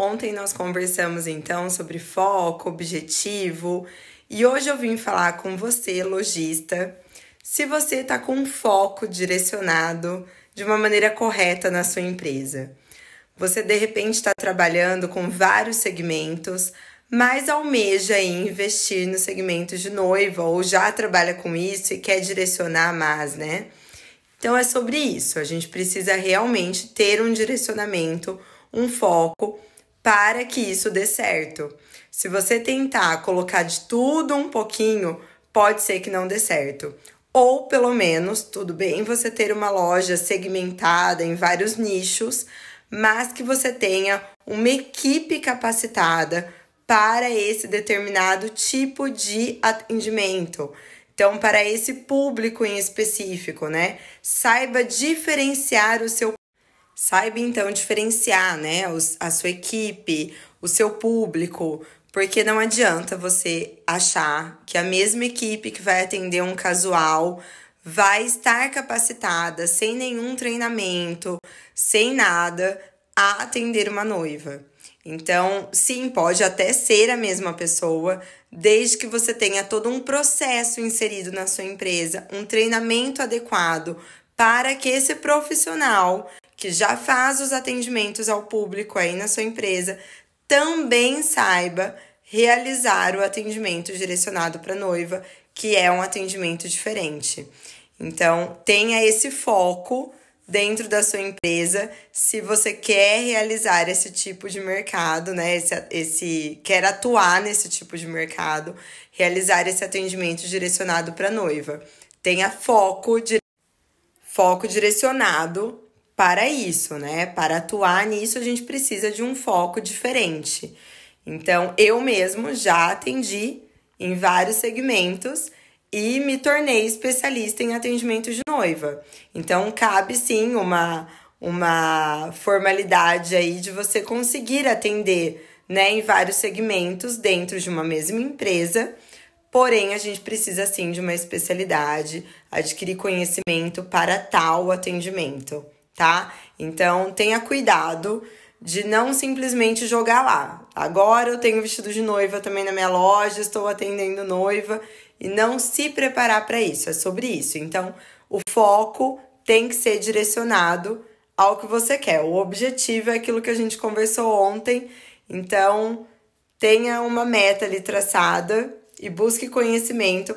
Ontem nós conversamos então sobre foco, objetivo, e hoje eu vim falar com você, lojista, se você está com um foco direcionado de uma maneira correta na sua empresa. Você de repente está trabalhando com vários segmentos, mas almeja investir no segmento de noiva ou já trabalha com isso e quer direcionar mais, né? Então é sobre isso, a gente precisa realmente ter um direcionamento, um foco para que isso dê certo. Se você tentar colocar de tudo um pouquinho, pode ser que não dê certo. Ou pelo menos, tudo bem você ter uma loja segmentada em vários nichos, mas que você tenha uma equipe capacitada para esse determinado tipo de atendimento. Então, para esse público em específico, né? Saiba diferenciar o seu Saiba então diferenciar, né, a sua equipe, o seu público, porque não adianta você achar que a mesma equipe que vai atender um casual vai estar capacitada sem nenhum treinamento, sem nada, a atender uma noiva. Então, sim, pode até ser a mesma pessoa, desde que você tenha todo um processo inserido na sua empresa, um treinamento adequado para que esse profissional que já faz os atendimentos ao público aí na sua empresa, também saiba realizar o atendimento direcionado para noiva, que é um atendimento diferente. Então, tenha esse foco dentro da sua empresa, se você quer realizar esse tipo de mercado, né? Esse, esse quer atuar nesse tipo de mercado, realizar esse atendimento direcionado para noiva. Tenha foco, di foco direcionado para isso, né? Para atuar nisso, a gente precisa de um foco diferente. Então, eu mesmo já atendi em vários segmentos e me tornei especialista em atendimento de noiva. Então, cabe sim uma, uma formalidade aí de você conseguir atender né, em vários segmentos dentro de uma mesma empresa. Porém, a gente precisa sim de uma especialidade, adquirir conhecimento para tal atendimento tá? Então tenha cuidado de não simplesmente jogar lá. Agora eu tenho vestido de noiva também na minha loja, estou atendendo noiva e não se preparar para isso, é sobre isso. Então, o foco tem que ser direcionado ao que você quer. O objetivo é aquilo que a gente conversou ontem. Então, tenha uma meta ali traçada e busque conhecimento.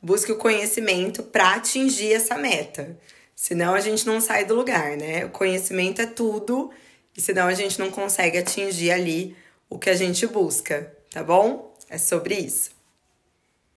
Busque o conhecimento para atingir essa meta. Senão a gente não sai do lugar, né? O conhecimento é tudo e senão a gente não consegue atingir ali o que a gente busca, tá bom? É sobre isso.